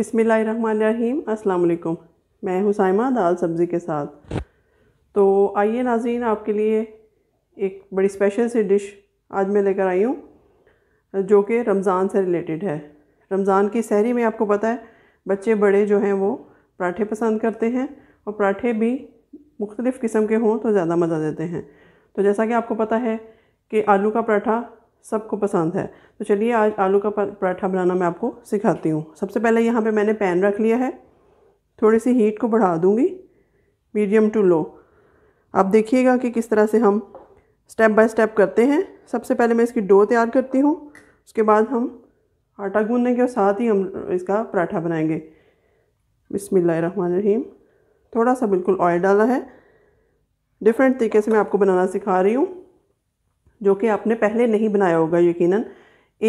बिसमीम् अल्लाम मैं हूँ सैमा दाल सब्ज़ी के साथ तो आइए नाजीन आपके लिए एक बड़ी स्पेशल सी डिश आज मैं लेकर आई हूँ जो कि रमज़ान से रिलेटेड है रमज़ान की सहरी में आपको पता है बच्चे बड़े जो हैं वो पराठे पसंद करते हैं और पराठे भी मुख्तलिफ़ किस्म के हों तो ज़्यादा मज़ा देते हैं तो जैसा कि आपको पता है कि आलू का पराठा सबको पसंद है तो चलिए आज आलू का पराठा बनाना मैं आपको सिखाती हूँ सबसे पहले यहाँ पे मैंने पैन रख लिया है थोड़ी सी हीट को बढ़ा दूँगी मीडियम टू लो आप देखिएगा कि किस तरह से हम स्टेप बाय स्टेप करते हैं सबसे पहले मैं इसकी डो तैयार करती हूँ उसके बाद हम आटा गूँधेंगे और साथ ही हम इसका पराठा बनाएँगे बिसमीम थोड़ा सा बिल्कुल ऑयल डाला है डिफरेंट तरीके से मैं आपको बनाना सिखा रही हूँ जो कि आपने पहले नहीं बनाया होगा यकीनन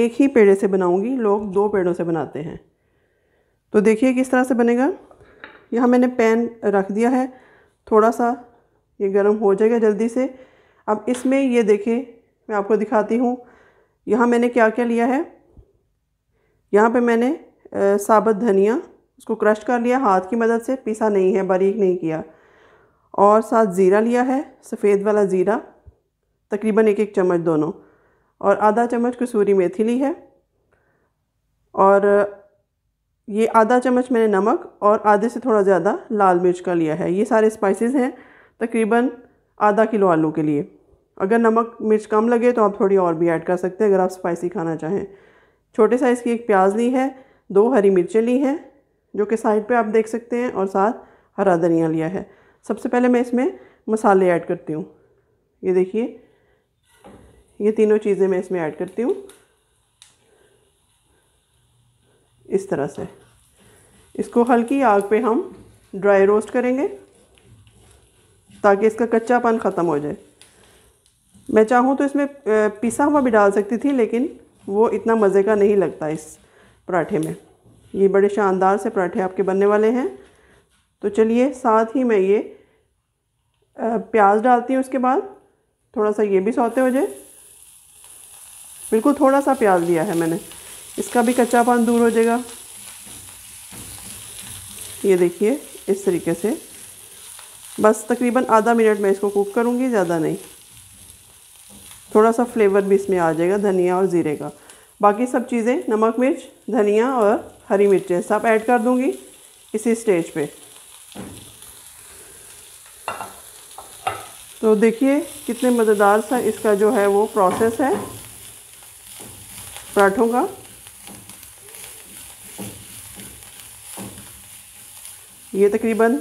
एक ही पेड़े से बनाऊंगी लोग दो पेड़ों से बनाते हैं तो देखिए किस तरह से बनेगा यहाँ मैंने पैन रख दिया है थोड़ा सा ये गर्म हो जाएगा जल्दी से अब इसमें ये देखिए मैं आपको दिखाती हूँ यहाँ मैंने क्या क्या लिया है यहाँ पे मैंने आ, साबत धनिया उसको क्रश कर लिया हाथ की मदद से पीसा नहीं है बारीक नहीं किया और साथ ज़ीरा लिया है सफ़ेद वाला ज़ीरा तकरीबन एक एक चम्मच दोनों और आधा चम्मच कसूरी मेथी ली है और ये आधा चम्मच मैंने नमक और आधे से थोड़ा ज़्यादा लाल मिर्च का लिया है ये सारे स्पाइसेस हैं तकरीबन आधा किलो आलू के लिए अगर नमक मिर्च कम लगे तो आप थोड़ी और भी ऐड कर सकते हैं अगर आप स्पाइसी खाना चाहें छोटे साइज़ की एक प्याज ली है दो हरी मिर्चें ली हैं जो कि साइड पर आप देख सकते हैं और साथ हरा धनिया लिया है सबसे पहले मैं इसमें मसाले ऐड करती हूँ ये देखिए ये तीनों चीज़ें मैं इसमें ऐड करती हूँ इस तरह से इसको हल्की आग पे हम ड्राई रोस्ट करेंगे ताकि इसका कच्चापन ख़त्म हो जाए मैं चाहूँ तो इसमें पिसा हुआ भी डाल सकती थी लेकिन वो इतना मज़े का नहीं लगता इस पराठे में ये बड़े शानदार से पराठे आपके बनने वाले हैं तो चलिए साथ ही मैं ये प्याज डालती हूँ उसके बाद थोड़ा सा ये भी सौते हो जाए बिल्कुल थोड़ा सा प्याज लिया है मैंने इसका भी पान दूर हो जाएगा ये देखिए इस तरीके से बस तकरीबन आधा मिनट मैं इसको कुक करूँगी ज़्यादा नहीं थोड़ा सा फ्लेवर भी इसमें आ जाएगा धनिया और ज़ीरे का बाकी सब चीज़ें नमक मिर्च धनिया और हरी मिर्चें सब ऐड कर दूँगी इसी स्टेज पे तो देखिए कितने मज़ेदार सा इसका जो है वो प्रोसेस है पराठों का ये तकरीबन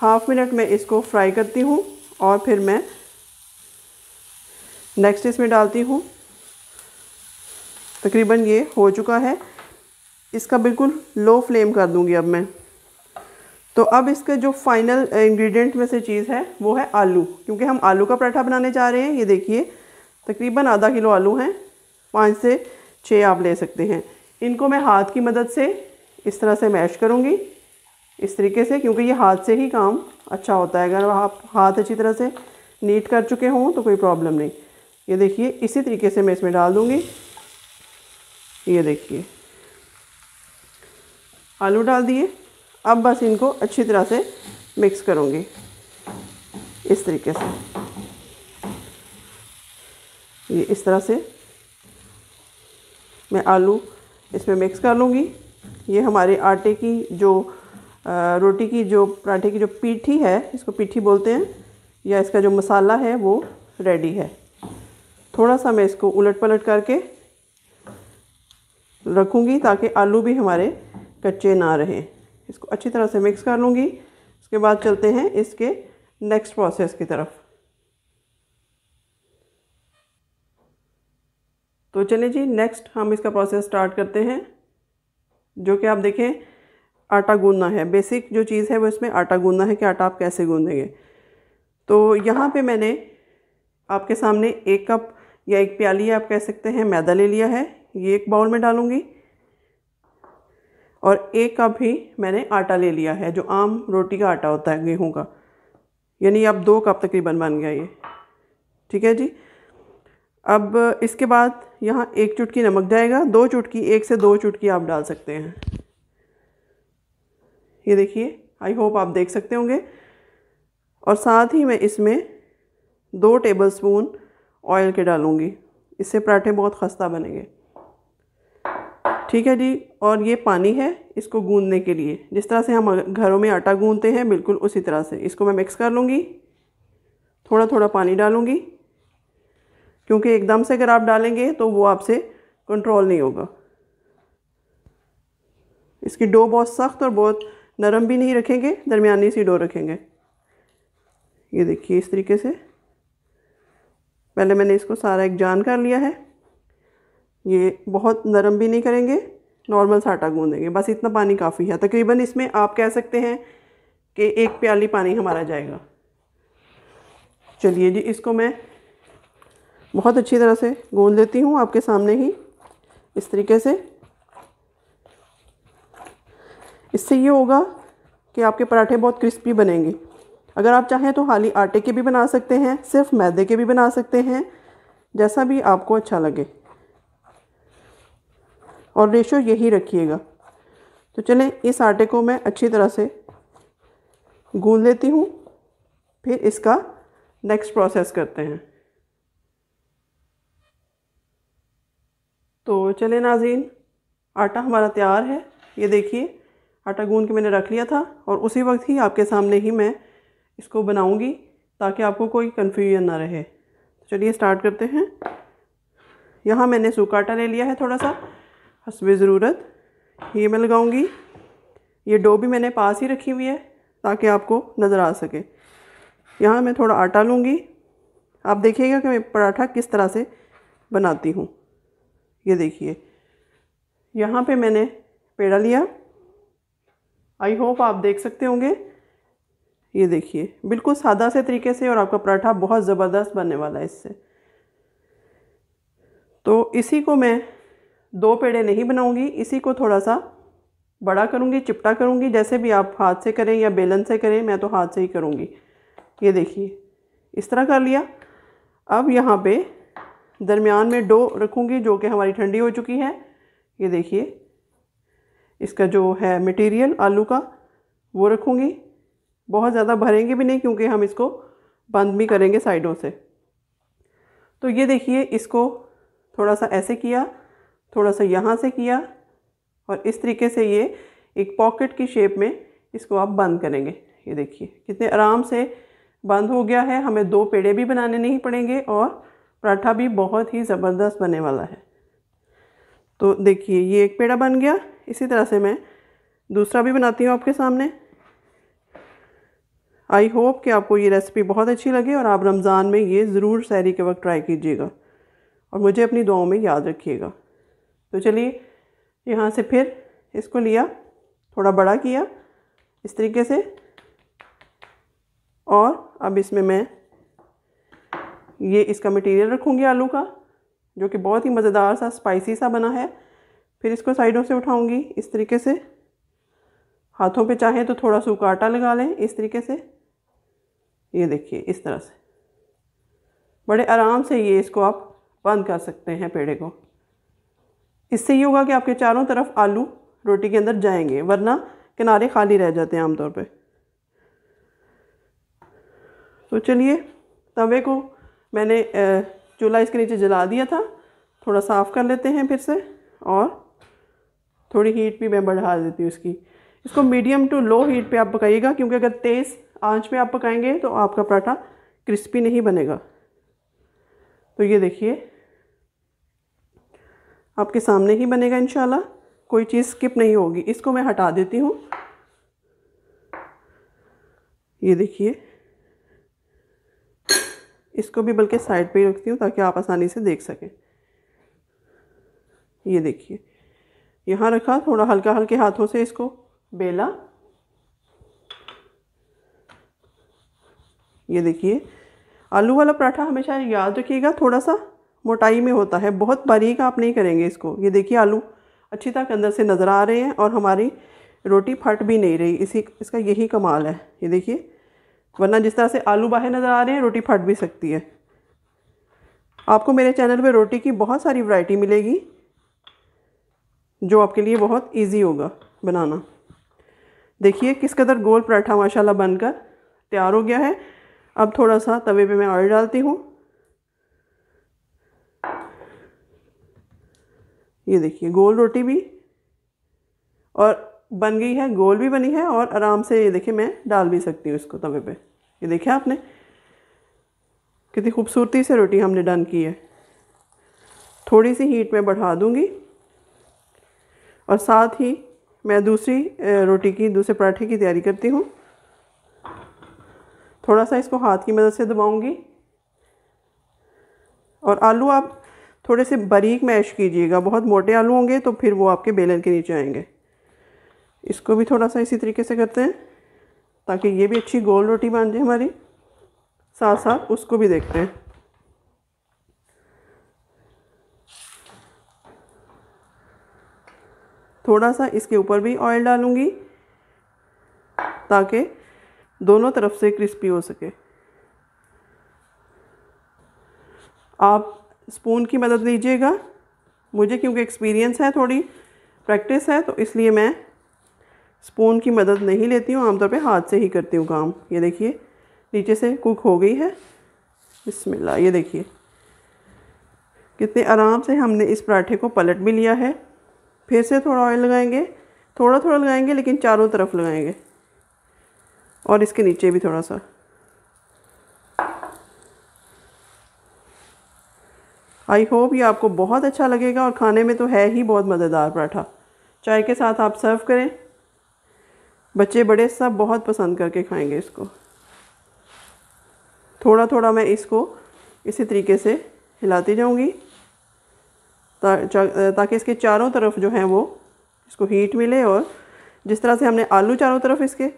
हाफ मिनट में इसको फ्राई करती हूँ और फिर मैं नेक्स्ट इसमें डालती हूँ तकरीबन ये हो चुका है इसका बिल्कुल लो फ्लेम कर दूँगी अब मैं तो अब इसके जो फाइनल इंग्रेडिएंट में से चीज़ है वो है आलू क्योंकि हम आलू का पराठा बनाने जा रहे हैं ये देखिए तकरीबन आधा किलो आलू हैं पाँच से छः आप ले सकते हैं इनको मैं हाथ की मदद से इस तरह से मैश करूँगी इस तरीके से क्योंकि ये हाथ से ही काम अच्छा होता है अगर आप हाथ अच्छी तरह से नीट कर चुके हों तो कोई प्रॉब्लम नहीं ये देखिए इसी तरीके से मैं इसमें डाल दूँगी ये देखिए आलू डाल दिए अब बस इनको अच्छी तरह से मिक्स करूँगी इस तरीके से ये इस तरह से मैं आलू इसमें मिक्स कर लूँगी ये हमारे आटे की जो रोटी की जो पराठे की जो पीठी है इसको पीठी बोलते हैं या इसका जो मसाला है वो रेडी है थोड़ा सा मैं इसको उलट पलट करके रखूँगी ताकि आलू भी हमारे कच्चे ना रहें इसको अच्छी तरह से मिक्स कर लूँगी उसके बाद चलते हैं इसके नेक्स्ट प्रोसेस की तरफ तो चलिए जी नेक्स्ट हम इसका प्रोसेस स्टार्ट करते हैं जो कि आप देखें आटा गूंदना है बेसिक जो चीज़ है वो इसमें आटा गूंदना है कि आटा आप कैसे गूंदेंगे तो यहाँ पे मैंने आपके सामने एक कप या एक प्याली आप कह सकते हैं मैदा ले लिया है ये एक बाउल में डालूँगी और एक कप ही मैंने आटा ले लिया है जो आम रोटी का आटा होता है गेहूँ का यानी अब दो कप तकरीबन बन गया ये ठीक है जी अब इसके बाद यहाँ एक चुटकी नमक जाएगा दो चुटकी एक से दो चुटकी आप डाल सकते हैं ये देखिए आई होप आप देख सकते होंगे और साथ ही मैं इसमें दो टेबल स्पून ऑयल के डालूँगी इससे पराठे बहुत खस्ता बनेंगे ठीक है जी और ये पानी है इसको गूंदने के लिए जिस तरह से हम घरों में आटा गूंदते हैं बिल्कुल उसी तरह से इसको मैं मिक्स कर लूँगी थोड़ा थोड़ा पानी डालूँगी क्योंकि एकदम से अगर आप डालेंगे तो वो आपसे कंट्रोल नहीं होगा इसकी डो बहुत सख्त और बहुत नरम भी नहीं रखेंगे दरमियानी सी डो रखेंगे ये देखिए इस तरीके से पहले मैंने इसको सारा एक जान कर लिया है ये बहुत नरम भी नहीं करेंगे नॉर्मल सा आटा बस इतना पानी काफ़ी है तकरीबन इसमें आप कह सकते हैं कि एक प्याली पानी हमारा जाएगा चलिए जी इसको मैं बहुत अच्छी तरह से गूंद लेती हूँ आपके सामने ही इस तरीके से इससे ये होगा कि आपके पराठे बहुत क्रिस्पी बनेंगे अगर आप चाहें तो हाली आटे के भी बना सकते हैं सिर्फ मैदे के भी बना सकते हैं जैसा भी आपको अच्छा लगे और रेशो यही रखिएगा तो चलें इस आटे को मैं अच्छी तरह से गूंद लेती हूँ फिर इसका नेक्स्ट प्रोसेस करते हैं तो चले नाजीन आटा हमारा तैयार है ये देखिए आटा गूंद के मैंने रख लिया था और उसी वक्त ही आपके सामने ही मैं इसको बनाऊंगी ताकि आपको कोई कन्फ्यूजन ना रहे तो चलिए स्टार्ट करते हैं यहाँ मैंने सूखा आटा ले लिया है थोड़ा सा हसब ज़रूरत ये मैं लगाऊंगी ये डो भी मैंने पास ही रखी हुई है ताकि आपको नज़र आ सके यहाँ मैं थोड़ा आटा लूँगी आप देखिएगा कि मैं पराठा किस तरह से बनाती हूँ ये देखिए यहाँ पे मैंने पेड़ा लिया आई होप आप देख सकते होंगे ये देखिए बिल्कुल सादा से तरीके से और आपका पराठा बहुत ज़बरदस्त बनने वाला है इससे तो इसी को मैं दो पेड़े नहीं बनाऊंगी इसी को थोड़ा सा बड़ा करूंगी चिपटा करूंगी जैसे भी आप हाथ से करें या बेलन से करें मैं तो हाथ से ही करूंगी ये देखिए इस तरह कर लिया अब यहाँ पे दरमियान में डो रखूँगी जो कि हमारी ठंडी हो चुकी है ये देखिए इसका जो है मटेरियल आलू का वो रखूँगी बहुत ज़्यादा भरेंगे भी नहीं क्योंकि हम इसको बंद भी करेंगे साइडों से तो ये देखिए इसको थोड़ा सा ऐसे किया थोड़ा सा यहाँ से किया और इस तरीके से ये एक पॉकेट की शेप में इसको आप बंद करेंगे ये देखिए कितने आराम से बंद हो गया है हमें दो पेड़े भी बनाने नहीं पड़ेंगे और पराठा भी बहुत ही ज़बरदस्त बनने वाला है तो देखिए ये एक पेड़ा बन गया इसी तरह से मैं दूसरा भी बनाती हूँ आपके सामने आई होप कि आपको ये रेसिपी बहुत अच्छी लगे और आप रमज़ान में ये ज़रूर सैरी के वक्त ट्राई कीजिएगा और मुझे अपनी दुआओं में याद रखिएगा तो चलिए यहाँ से फिर इसको लिया थोड़ा बड़ा किया इस तरीके से और अब इसमें मैं ये इसका मटेरियल रखूँगी आलू का जो कि बहुत ही मज़ेदार सा स्पाइसी सा बना है फिर इसको साइडों से उठाऊँगी इस तरीके से हाथों पे चाहें तो थोड़ा सूखा आटा लगा लें इस तरीके से ये देखिए इस तरह से बड़े आराम से ये इसको आप बंद कर सकते हैं पेड़े को इससे ये होगा कि आपके चारों तरफ आलू रोटी के अंदर जाएंगे वरना किनारे खाली रह जाते हैं आमतौर पे तो चलिए तवे को मैंने चूल्हा इसके नीचे जला दिया था थोड़ा साफ़ कर लेते हैं फिर से और थोड़ी हीट भी मैं बढ़ा देती हूँ इसकी इसको मीडियम टू लो हीट पे आप पकाइएगा क्योंकि अगर तेज़ आंच में आप पकाएंगे तो आपका पराठा क्रिस्पी नहीं बनेगा तो ये देखिए आपके सामने ही बनेगा इन कोई चीज़ स्किप नहीं होगी इसको मैं हटा देती हूँ ये देखिए इसको भी बल्कि साइड पे ही रखती हूँ ताकि आप आसानी से देख सकें ये देखिए यहाँ रखा थोड़ा हल्का हल्के हाथों से इसको बेला ये देखिए आलू वाला पराठा हमेशा याद रखिएगा थोड़ा सा मोटाई में होता है बहुत बारीक आप नहीं करेंगे इसको ये देखिए आलू अच्छी तरह अंदर से नज़र आ रहे हैं और हमारी रोटी फट भी नहीं रही इसी इसका यही कमाल है ये देखिए वरना जिस तरह से आलू बाहर नज़र आ रहे हैं रोटी फट भी सकती है आपको मेरे चैनल पे रोटी की बहुत सारी वैरायटी मिलेगी जो आपके लिए बहुत इजी होगा बनाना देखिए किस कदर गोल पराठा माशाल्लाह बनकर तैयार हो गया है अब थोड़ा सा तवे पे मैं ऑयल डालती हूँ ये देखिए गोल रोटी भी और बन गई है गोल भी बनी है और आराम से ये देखिए मैं डाल भी सकती हूँ इसको तवे पे ये देखिए आपने कितनी खूबसूरती से रोटी हमने डन की है थोड़ी सी हीट में बढ़ा दूँगी और साथ ही मैं दूसरी रोटी की दूसरे पराठे की तैयारी करती हूँ थोड़ा सा इसको हाथ की मदद से दबाऊँगी और आलू आप थोड़े से बारीक मैश कीजिएगा बहुत मोटे आलू होंगे तो फिर वो आपके बेलन के नीचे आएंगे इसको भी थोड़ा सा इसी तरीके से करते हैं ताकि ये भी अच्छी गोल रोटी बन जाए हमारी साथ साथ उसको भी देखते हैं थोड़ा सा इसके ऊपर भी ऑयल डालूंगी ताकि दोनों तरफ से क्रिस्पी हो सके आप स्पून की मदद लीजिएगा मुझे क्योंकि एक्सपीरियंस है थोड़ी प्रैक्टिस है तो इसलिए मैं स्पून की मदद नहीं लेती हूँ आमतौर पे हाथ से ही करती हूँ काम ये देखिए नीचे से कुक हो गई है बिस्मिल्लाह ये देखिए कितने आराम से हमने इस पराठे को पलट भी लिया है फिर से थोड़ा ऑयल लगाएंगे थोड़ा थोड़ा लगाएंगे लेकिन चारों तरफ लगाएंगे और इसके नीचे भी थोड़ा सा आई होप ये आपको बहुत अच्छा लगेगा और खाने में तो है ही बहुत मज़ेदार पराठा चाय के साथ आप सर्व करें बच्चे बड़े सब बहुत पसंद करके खाएंगे इसको थोड़ा थोड़ा मैं इसको इसी तरीके से हिलाती जाऊंगी ता, ताकि इसके चारों तरफ जो है वो इसको हीट मिले और जिस तरह से हमने आलू चारों तरफ इसके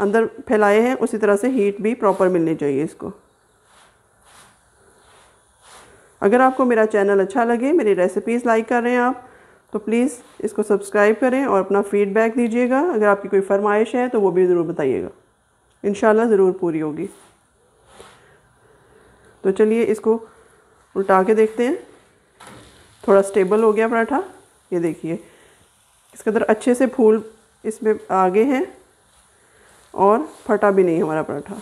अंदर फैलाए हैं उसी तरह से हीट भी प्रॉपर मिलनी चाहिए इसको अगर आपको मेरा चैनल अच्छा लगे मेरी रेसिपीज़ लाइक कर रहे हैं आप तो प्लीज़ इसको सब्सक्राइब करें और अपना फ़ीडबैक दीजिएगा अगर आपकी कोई फरमाइश है तो वो भी ज़रूर बताइएगा इन ज़रूर पूरी होगी तो चलिए इसको उल्टा के देखते हैं थोड़ा स्टेबल हो गया पराठा ये देखिए इस कदर अच्छे से फूल इसमें आगे हैं और फटा भी नहीं हमारा पराठा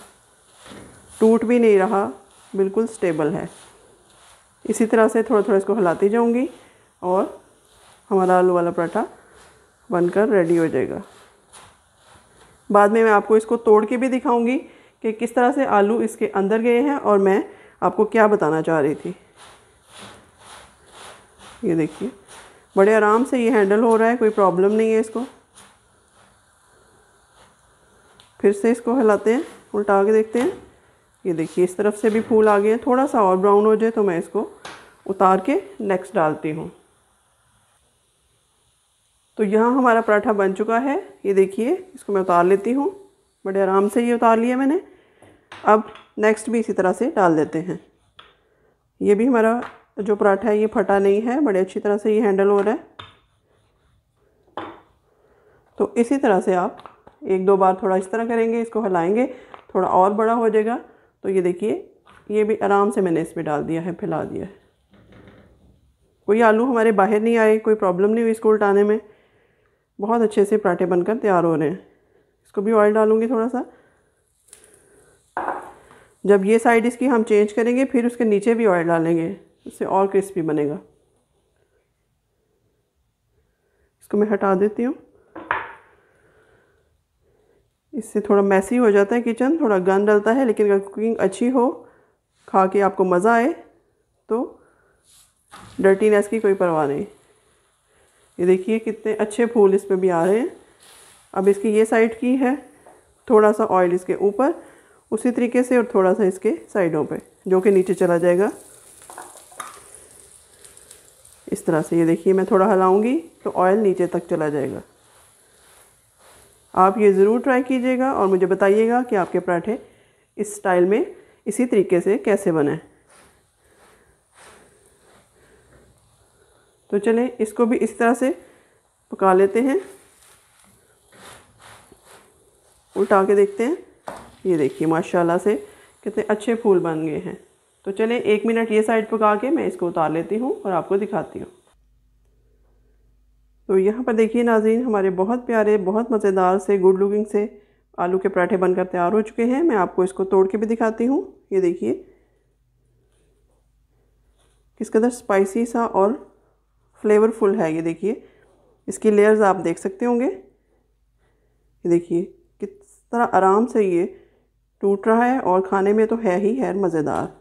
टूट भी नहीं रहा बिल्कुल स्टेबल है इसी तरह से थोड़ा थोड़ा इसको हिलाती जाऊंगी और हमारा आलू वाला पराठा बनकर रेडी हो जाएगा बाद में मैं आपको इसको तोड़ के भी दिखाऊंगी कि किस तरह से आलू इसके अंदर गए हैं और मैं आपको क्या बताना चाह रही थी ये देखिए बड़े आराम से ये हैंडल हो रहा है कोई प्रॉब्लम नहीं है इसको फिर से इसको हिलाते हैं उल्टा के देखते हैं ये देखिए इस तरफ से भी फूल आ गए हैं थोड़ा सा और ब्राउन हो जाए तो मैं इसको उतार के नेक्स्ट डालती हूँ तो यहाँ हमारा पराठा बन चुका है ये देखिए इसको मैं उतार लेती हूँ बड़े आराम से ये उतार लिया मैंने अब नेक्स्ट भी इसी तरह से डाल देते हैं ये भी हमारा जो पराठा है ये फटा नहीं है बड़े अच्छी तरह से ये हैंडल हो रहा है तो इसी तरह से आप एक दो बार थोड़ा इस तरह करेंगे इसको हिलाएंगे थोड़ा और बड़ा हो जाएगा तो ये देखिए ये भी आराम से मैंने इसमें डाल दिया है फैला दिया है कोई आलू हमारे बाहर नहीं आए कोई प्रॉब्लम नहीं हुई इसको उल्टाने में बहुत अच्छे से पराठे बनकर तैयार हो रहे हैं इसको भी ऑयल डालूँगी थोड़ा सा जब ये साइड इसकी हम चेंज करेंगे फिर उसके नीचे भी ऑयल डालेंगे उससे और क्रिस्पी बनेगा इसको मैं हटा देती हूँ इससे थोड़ा मैसी हो जाता है किचन थोड़ा गंद डलता है लेकिन अगर कुकिंग अच्छी हो खा के आपको मज़ा आए तो डर्टीनेस की कोई परवाह नहीं ये देखिए कितने अच्छे फूल इस पर भी आ रहे हैं अब इसकी ये साइड की है थोड़ा सा ऑयल इसके ऊपर उसी तरीके से और थोड़ा सा इसके साइडों पे जो कि नीचे चला जाएगा इस तरह से ये देखिए मैं थोड़ा हलाऊंगी तो ऑयल नीचे तक चला जाएगा आप ये ज़रूर ट्राई कीजिएगा और मुझे बताइएगा कि आपके पराठे इस स्टाइल में इसी तरीके से कैसे बने तो चलें इसको भी इस तरह से पका लेते हैं उल्टा के देखते हैं ये देखिए माशाल्लाह से कितने अच्छे फूल बन गए हैं तो चलें एक मिनट ये साइड पका के मैं इसको उतार लेती हूँ और आपको दिखाती हूँ तो यहाँ पर देखिए नाजीन हमारे बहुत प्यारे बहुत मज़ेदार से गुड लुकिंग से आलू के पराठे बनकर तैयार हो चुके हैं मैं आपको इसको तोड़ के भी दिखाती हूँ ये देखिए किस कदर स्पाइसी सा और फ्लेवरफुल है ये देखिए इसकी लेयर्स आप देख सकते होंगे ये देखिए किस तरह आराम से ये टूट रहा है और खाने में तो है ही है मज़ेदार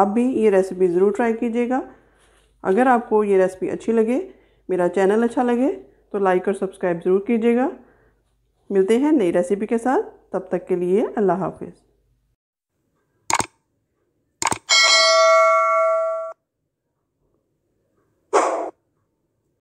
आप भी ये रेसिपी ज़रूर ट्राई कीजिएगा अगर आपको ये रेसिपी अच्छी लगे मेरा चैनल अच्छा लगे तो लाइक और सब्सक्राइब ज़रूर कीजिएगा मिलते हैं नई रेसिपी के साथ तब तक के लिए अल्लाह हाफिज़